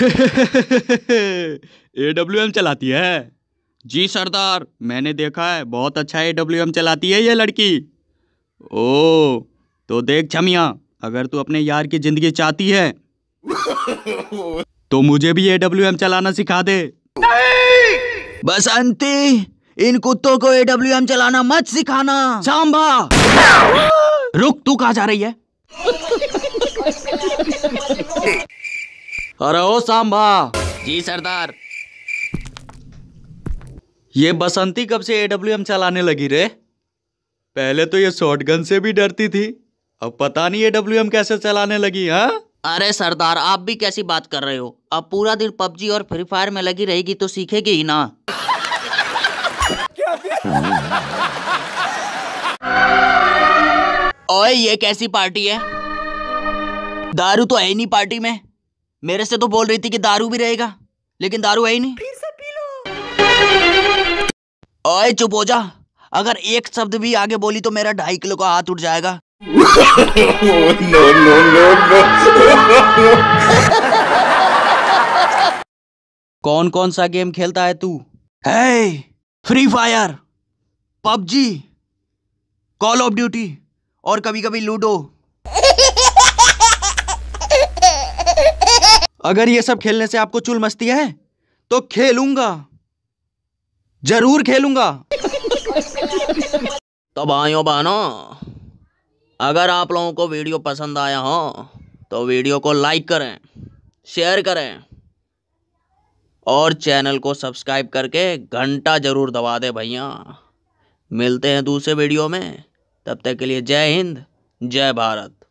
A W M चलाती है जी सरदार मैंने देखा है बहुत अच्छा ए डब्ल्यू एम चलाती है ये लड़की ओ तो देख छमिया अगर तू अपने यार की जिंदगी चाहती है तो मुझे भी ए डब्ल्यू एम चलाना सिखा दे नहीं! बसंती इन कुत्तों को ए डब्ल्यू एम चलाना मत सिखाना सांभा रुक तू कहा जा रही है अरे ओ सांभा जी सरदार ये बसंती कब से एडब्ल्यूएम चलाने लगी रे पहले तो ये शॉटगन से भी डरती थी अब पता नहीं एडब्ल्यूएम कैसे चलाने लगी हाँ अरे सरदार आप भी कैसी बात कर रहे हो अब पूरा दिन पबजी और फ्री फायर में लगी रहेगी तो सीखेगी ही ना ओए ये कैसी पार्टी है दारू तो है ही नहीं पार्टी में मेरे से तो बोल रही थी कि दारू भी रहेगा लेकिन दारू है ही नहीं फिर से पी लो ओए चुप हो जा अगर एक शब्द भी आगे बोली तो मेरा ढाई किलो का हाथ उठ जाएगा नो नो नो नो कौन कौन सा गेम खेलता है तू है Free Fire PUBG Call of Duty और कभी कभी लूडो अगर ये सब खेलने से आपको चुल मस्ती है तो खेलूंगा जरूर खेलूंगा तो भाइयों बहनों अगर आप लोगों को वीडियो पसंद आया हो तो वीडियो को लाइक करें शेयर करें और चैनल को सब्सक्राइब करके घंटा जरूर दबा दें भैया मिलते हैं दूसरे वीडियो में तब तक के लिए जय हिंद जय भारत